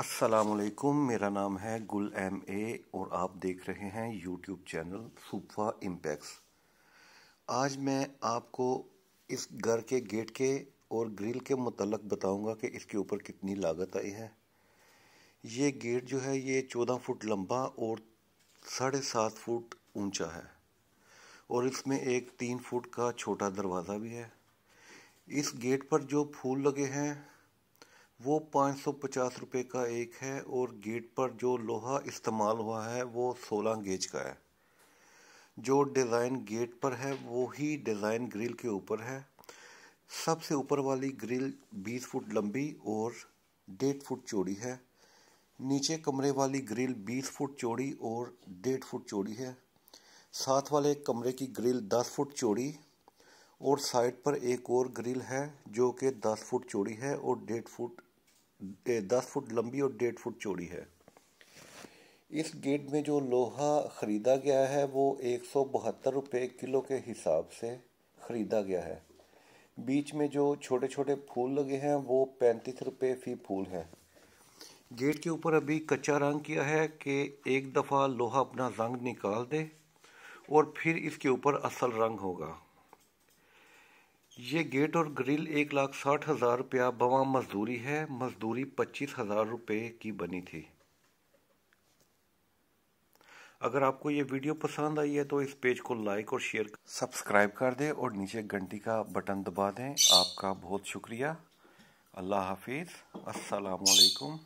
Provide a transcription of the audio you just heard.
असलकुम मेरा नाम है गुल एम ए और आप देख रहे हैं यूट्यूब चैनल सुफा इम्पैक्स आज मैं आपको इस घर के गेट के और ग्रिल के मतलब बताऊंगा कि इसके ऊपर कितनी लागत आई है ये गेट जो है ये चौदह फुट लंबा और साढ़े सात फुट ऊंचा है और इसमें एक तीन फुट का छोटा दरवाज़ा भी है इस गेट पर जो फूल लगे हैं वो पाँच सौ पचास रुपये का एक है और गेट पर जो लोहा इस्तेमाल हुआ है वो सोलह गेज का है जो डिज़ाइन गेट पर है वो ही डिज़ाइन ग्रिल के ऊपर है सबसे ऊपर वाली ग्रिल बीस फुट लंबी और डेढ़ फुट चौड़ी है नीचे कमरे वाली ग्रिल बीस फुट चौड़ी और डेढ़ फुट चौड़ी है साथ वाले कमरे की ग्रिल दस फुट चौड़ी और साइड पर एक और ग्रिल है जो कि दस फुट चौड़ी है और डेढ़ फुट दस फुट लंबी और डेढ़ फुट चौड़ी है इस गेट में जो लोहा ख़रीदा गया है वो एक सौ बहत्तर रुपये किलो के हिसाब से ख़रीदा गया है बीच में जो छोटे छोटे फूल लगे हैं वो पैंतीस रुपये फी फूल हैं गेट के ऊपर अभी कच्चा रंग किया है कि एक दफ़ा लोहा अपना रंग निकाल दे और फिर इसके ऊपर असल रंग होगा ये गेट और ग्रिल एक लाख साठ हज़ार रुपया बवा मजदूरी है मजदूरी पच्चीस हज़ार रुपये की बनी थी अगर आपको ये वीडियो पसंद आई है तो इस पेज को लाइक और शेयर सब्सक्राइब कर दें और नीचे घंटी का बटन दबा दें आपका बहुत शुक्रिया अल्लाह हाफिज़ अस्सलाम